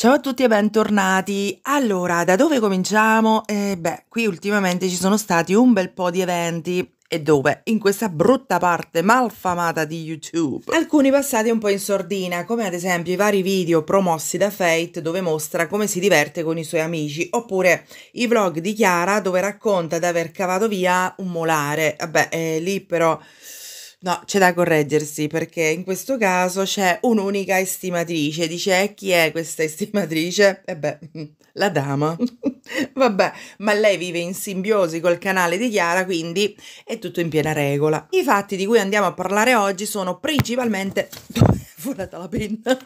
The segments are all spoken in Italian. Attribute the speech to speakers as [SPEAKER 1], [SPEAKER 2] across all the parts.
[SPEAKER 1] Ciao a tutti e bentornati. Allora, da dove cominciamo? Eh beh, qui ultimamente ci sono stati un bel po' di eventi. E dove? In questa brutta parte malfamata di YouTube. Alcuni passati un po' in sordina, come ad esempio i vari video promossi da Fate dove mostra come si diverte con i suoi amici, oppure i vlog di Chiara dove racconta di aver cavato via un molare. Vabbè, eh, lì però No, c'è da correggersi perché in questo caso c'è un'unica estimatrice. Dice eh, chi è questa estimatrice? E beh, la dama. Vabbè, ma lei vive in simbiosi col canale di Chiara, quindi è tutto in piena regola. I fatti di cui andiamo a parlare oggi sono principalmente... Dove è volata la penna?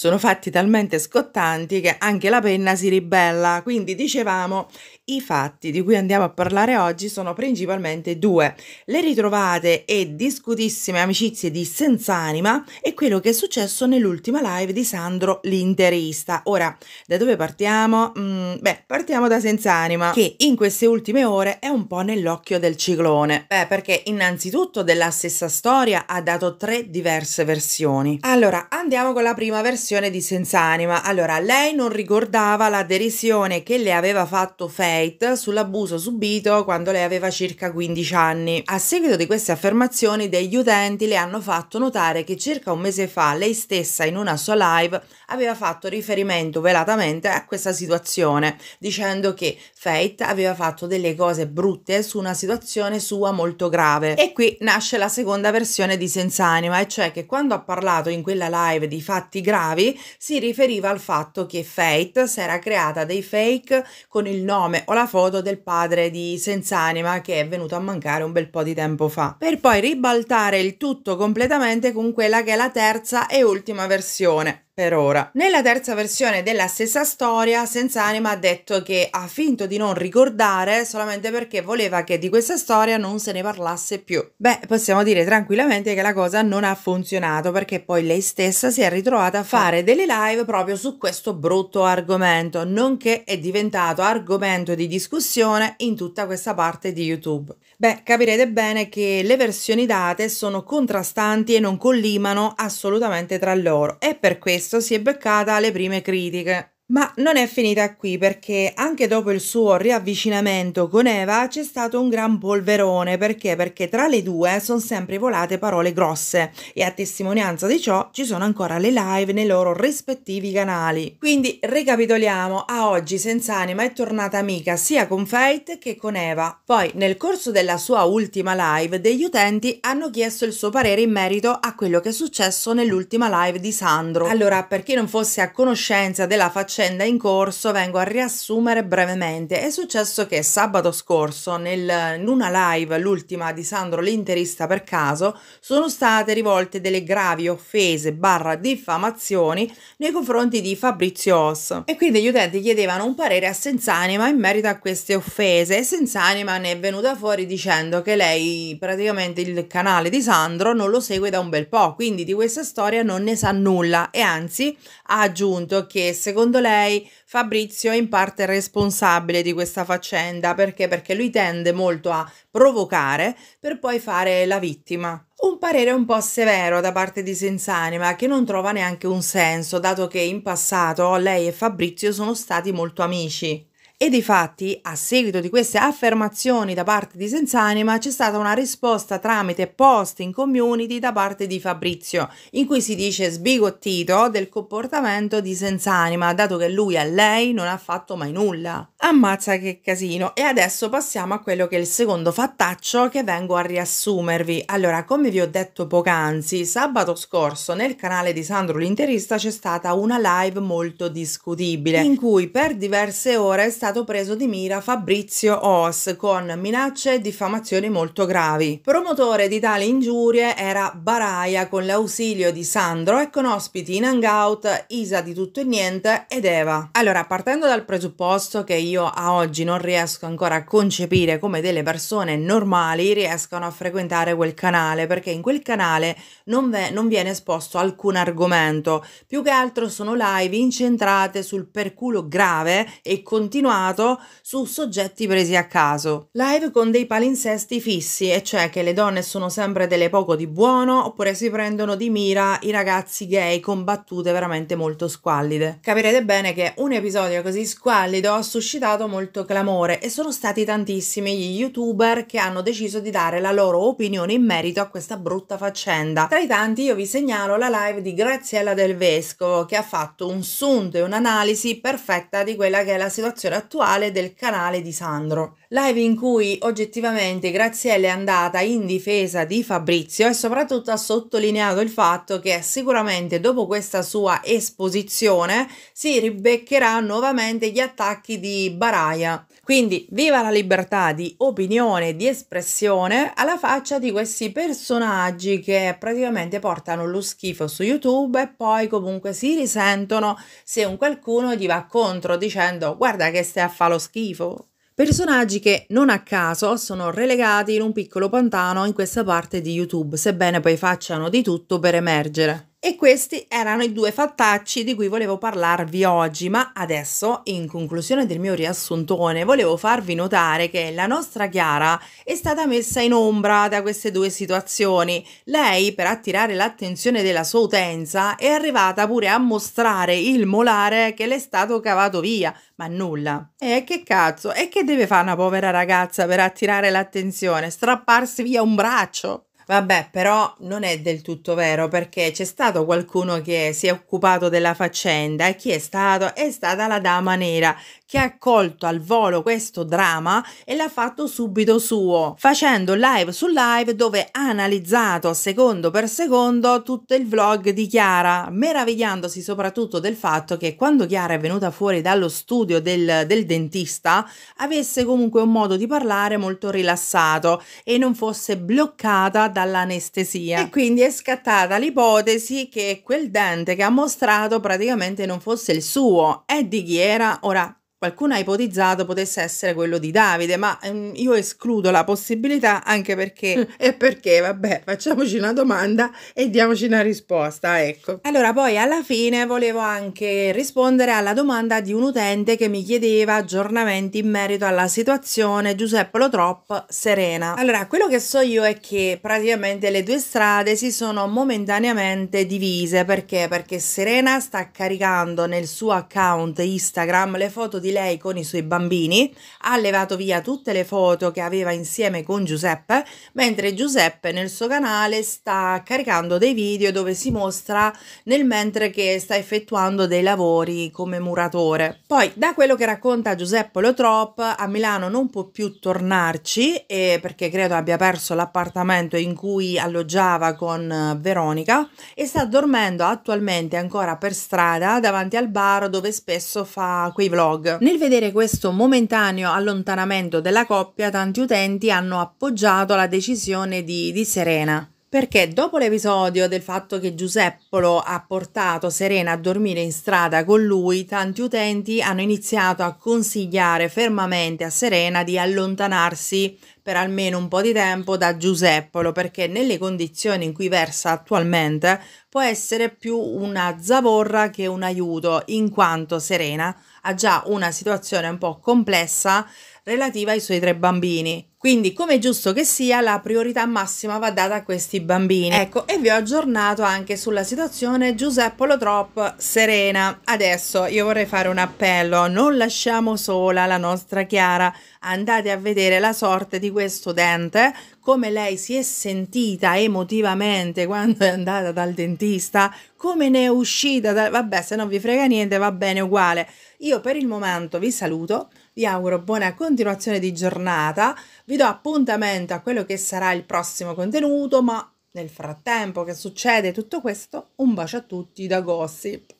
[SPEAKER 1] sono fatti talmente scottanti che anche la penna si ribella. Quindi dicevamo, i fatti di cui andiamo a parlare oggi sono principalmente due, le ritrovate e discutissime amicizie di Senz'anima e quello che è successo nell'ultima live di Sandro l'interista. Ora, da dove partiamo? Mm, beh, partiamo da Senz'anima, che in queste ultime ore è un po' nell'occhio del ciclone. Beh, perché innanzitutto della stessa storia ha dato tre diverse versioni. Allora, andiamo con la prima versione canzone di anima. Allora, lei non ricordava la derisione che le aveva fatto Fate sull'abuso subito quando lei aveva circa 15 anni. A seguito di queste affermazioni, degli utenti le hanno fatto notare che circa un mese fa lei stessa in una sua live aveva fatto riferimento velatamente a questa situazione, dicendo che Fate aveva fatto delle cose brutte su una situazione sua molto grave. E qui nasce la seconda versione di senza anima, e cioè che quando ha parlato in quella live di fatti gravi, chiavi si riferiva al fatto che Fate si era creata dei fake con il nome o la foto del padre di Senzanima che è venuto a mancare un bel po' di tempo fa, per poi ribaltare il tutto completamente con quella che è la terza e ultima versione per ora. Nella terza versione della stessa storia, Senza Anima ha detto che ha finto di non ricordare solamente perché voleva che di questa storia non se ne parlasse più. Beh, possiamo dire tranquillamente che la cosa non ha funzionato perché poi lei stessa si è ritrovata a fare delle live proprio su questo brutto argomento, nonché è diventato argomento di discussione in tutta questa parte di YouTube. Beh, capirete bene che le versioni date sono contrastanti e non collimano assolutamente tra loro e per questo questo si è beccata le prime critiche. Ma non è finita qui perché anche dopo il suo riavvicinamento con Eva c'è stato un gran polverone perché? perché tra le due sono sempre volate parole grosse e a testimonianza di ciò ci sono ancora le live nei loro rispettivi canali. Quindi ricapitoliamo, a oggi senza anima è tornata amica sia con Fate che con Eva. Poi nel corso della sua ultima live degli utenti hanno chiesto il suo parere in merito a quello che è successo nell'ultima live di Sandro. Allora per chi non fosse a conoscenza della faccenda vicenda in corso vengo a riassumere brevemente. È successo che sabato scorso, nel, in una live, l'ultima di Sandro l'interista per caso, sono state rivolte delle gravi offese barra diffamazioni nei confronti di Fabrizio Os. E quindi gli utenti chiedevano un parere a Senzanima in merito a queste offese e Senzanima ne è venuta fuori dicendo che lei praticamente il canale di Sandro non lo segue da un bel po', quindi di questa storia non ne sa nulla e anzi ha aggiunto che secondo lei lei, Fabrizio è in parte responsabile di questa faccenda perché? perché lui tende molto a provocare per poi fare la vittima. Un parere un po' severo da parte di Senzanima che non trova neanche un senso, dato che in passato lei e Fabrizio sono stati molto amici. E di fatti, a seguito di queste affermazioni da parte di Senz'anima, c'è stata una risposta tramite post in community da parte di Fabrizio, in cui si dice sbigottito del comportamento di Senz'anima, dato che lui a lei non ha fatto mai nulla. Ammazza che casino! E adesso passiamo a quello che è il secondo fattaccio che vengo a riassumervi. Allora, come vi ho detto poc'anzi, sabato scorso nel canale di Sandro l'Interista c'è stata una live molto discutibile, in cui per diverse ore è stata stato preso di mira Fabrizio Oss con minacce e diffamazioni molto gravi. Promotore di tali ingiurie era Baraia con l'ausilio di Sandro e con ospiti in hangout Isa di tutto e niente ed Eva. Allora, partendo dal presupposto che io a oggi non riesco ancora a concepire come delle persone normali riescano a frequentare quel canale, perché in quel canale non, non viene esposto alcun argomento, più che altro sono live incentrate sul perculo grave e continuate filmato su soggetti presi a caso. Live con dei palinsesti fissi, e cioè che le donne sono sempre delle poco di buono oppure si prendono di mira i ragazzi gay con battute veramente molto squallide. Capirete bene che un episodio così squallido ha suscitato molto clamore e sono stati tantissimi gli youtuber che hanno deciso di dare la loro opinione in merito a questa brutta faccenda. Tra i tanti io vi segnalo la live di Graziella del Vescovo che ha fatto un sunto e un'analisi perfetta di quella che è la situazione attuale attuale del canale di Sandro. Live in cui oggettivamente Graziella è andata in difesa di Fabrizio e soprattutto ha sottolineato il fatto che sicuramente dopo questa sua esposizione si ribeccherà nuovamente gli attacchi di Baraia. Quindi viva la libertà di opinione, e di espressione alla faccia di questi personaggi che praticamente portano lo schifo su YouTube e poi comunque si risentono se un qualcuno gli va contro dicendo guarda che stai a fare lo schifo, Personaggi che non a caso sono relegati in un piccolo pantano in questa parte di YouTube, sebbene poi facciano di tutto per emergere. E questi erano i due fattacci di cui volevo parlarvi oggi, ma adesso, in conclusione del mio riassuntone, volevo farvi notare che la nostra Chiara è stata messa in ombra da queste due situazioni. Lei, per attirare l'attenzione della sua utenza, è arrivata pure a mostrare il molare che le è stato cavato via, ma nulla. E che cazzo? E che deve fare una povera ragazza per attirare l'attenzione? Strapparsi via un braccio? Vabbè, però non è del tutto vero perché c'è stato qualcuno che si è occupato della faccenda e chi è stato? È stata la dama nera che ha colto al volo questo dramma e l'ha fatto subito suo, facendo live su live dove ha analizzato secondo per secondo tutto il vlog di Chiara, meravigliandosi soprattutto del fatto che quando Chiara è venuta fuori dallo studio del, del dentista avesse comunque un modo di parlare molto rilassato e non fosse bloccata dall'anestesia. E quindi è scattata l'ipotesi che quel dente che ha mostrato praticamente non fosse il suo, è di chi era. Ora Qualcuno ha ipotizzato potesse essere quello di Davide, ma ehm, io escludo la possibilità anche perché... Mm. E perché, vabbè, facciamoci una domanda e diamoci una risposta, ecco. Allora, poi alla fine volevo anche rispondere alla domanda di un utente che mi chiedeva aggiornamenti in merito alla situazione Giuseppe Lotrop Serena. Allora, quello che so io è che praticamente le due strade si sono momentaneamente divise. Perché? Perché Serena sta caricando nel suo account Instagram le foto di di lei con i suoi bambini, ha levato via tutte le foto che aveva insieme con Giuseppe, mentre Giuseppe nel suo canale sta caricando dei video dove si mostra nel mentre che sta effettuando dei lavori come muratore. Poi, da quello che racconta Giuseppe Lotrop, a Milano non può più tornarci eh, perché credo abbia perso l'appartamento in cui alloggiava con eh, Veronica e sta dormendo attualmente ancora per strada davanti al bar dove spesso fa quei vlog. Nel vedere questo momentaneo allontanamento della coppia, tanti utenti hanno appoggiato la decisione di, di Serena perché dopo l'episodio del fatto che Giuseppolo ha portato Serena a dormire in strada con lui, tanti utenti hanno iniziato a consigliare fermamente a Serena di allontanarsi per almeno un po' di tempo da Giuseppolo, perché nelle condizioni in cui versa attualmente può essere più una zavorra che un aiuto, in quanto Serena ha già una situazione un po' complessa relativa ai suoi tre bambini. Quindi, come giusto che sia, la priorità massima va data a questi bambini. Ecco, e vi ho aggiornato anche sulla situazione Giuseppe Lotrop Serena. Adesso io vorrei fare un appello, non lasciamo sola la nostra Chiara. Andate a vedere la sorte di questo dente, come lei si è sentita emotivamente quando è andata dal dentista, come ne è uscita. Da... Vabbè, se non vi frega niente, va bene uguale. Io per il momento vi saluto vi auguro buona continuazione di giornata, vi do appuntamento a quello che sarà il prossimo contenuto, ma nel frattempo che succede tutto questo, un bacio a tutti da Gossip.